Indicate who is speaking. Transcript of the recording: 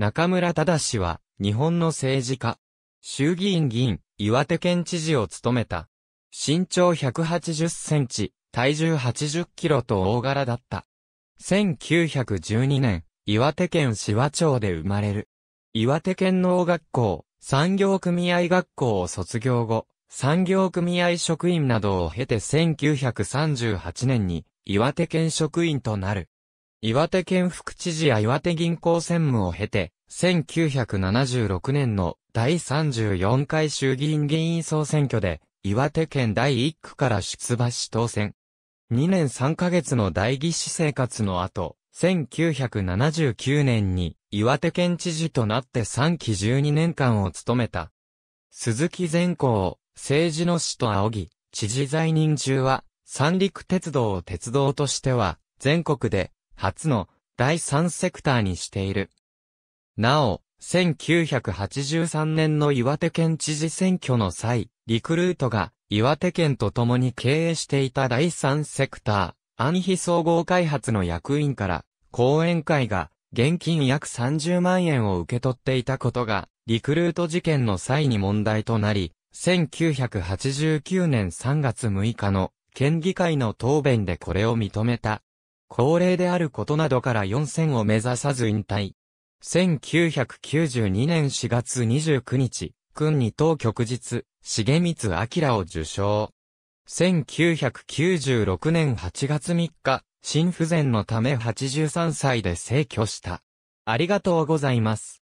Speaker 1: 中村忠氏は、日本の政治家。衆議院議員、岩手県知事を務めた。身長180センチ、体重80キロと大柄だった。1912年、岩手県紫波町で生まれる。岩手県農学校、産業組合学校を卒業後、産業組合職員などを経て1938年に岩手県職員となる。岩手県副知事や岩手銀行専務を経て、1976年の第34回衆議院議員総選挙で、岩手県第1区から出馬し当選。2年3ヶ月の代議士生活の後、1979年に岩手県知事となって3期12年間を務めた。鈴木善光、政治の師と仰ぎ、知事在任中は、三陸鉄道を鉄道としては、全国で初の第三セクターにしている。なお、1983年の岩手県知事選挙の際、リクルートが岩手県と共に経営していた第三セクター、安否総合開発の役員から、講演会が現金約30万円を受け取っていたことが、リクルート事件の際に問題となり、1989年3月6日の県議会の答弁でこれを認めた。高齢であることなどから4000を目指さず引退。1992年4月29日、君二等局日、重光明を受賞。1996年8月3日、心不全のため83歳で逝去した。ありがとうございます。